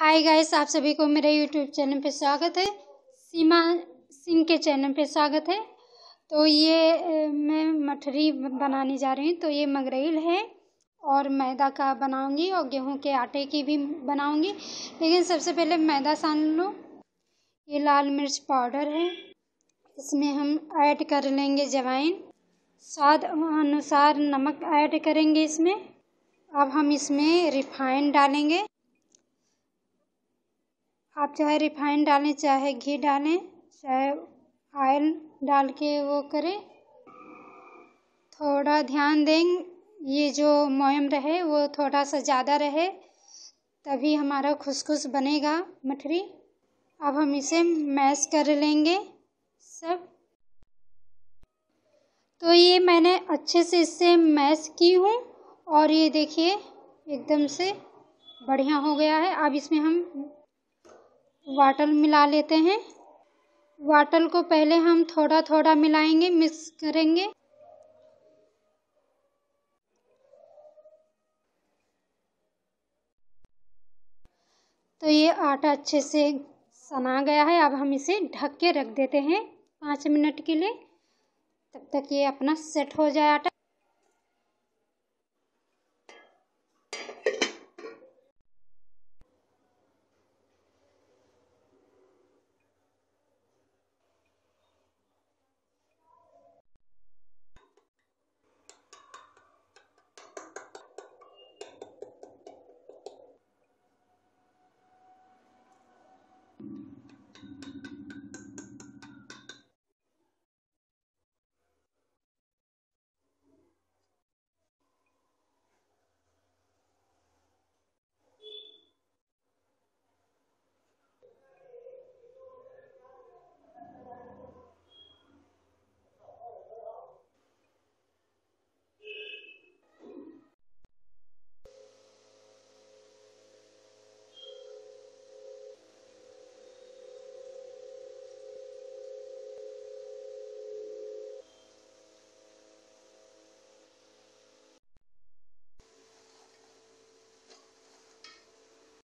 hi guys आप सभी को मेरे यूट्यूब चैनल पे स्वागत है सीमा सिंह के चैनल पे स्वागत है तो ये मैं मठरी बनाने जा रही हूँ तो ये मगरेल है और मैदा का बनाऊंगी और गेहूं के आटे की भी बनाऊंगी लेकिन सबसे पहले मैदा सान लो ये लाल मिर्च पाउडर है इसमें हम ऐड कर लेंगे जवाइन स्वाद अनुसार नमक ऐड करेंगे इसमें अब हम इसमें रिफाइंड डालेंगे आप चाहे रिफाइन डालें चाहे घी डालें चाहे आयल डाल के वो करें थोड़ा ध्यान दें ये जो मोयम रहे वो थोड़ा सा ज़्यादा रहे तभी हमारा खुशखुश बनेगा मठरी अब हम इसे मैश कर लेंगे सब तो ये मैंने अच्छे से इससे मैश की हूँ और ये देखिए एकदम से बढ़िया हो गया है अब इसमें हम वाटल मिला लेते हैं वाटल को पहले हम थोड़ा थोड़ा मिलाएंगे मिक्स करेंगे तो ये आटा अच्छे से सना गया है अब हम इसे ढक के रख देते हैं पाँच मिनट के लिए तब तक ये अपना सेट हो जाए आटा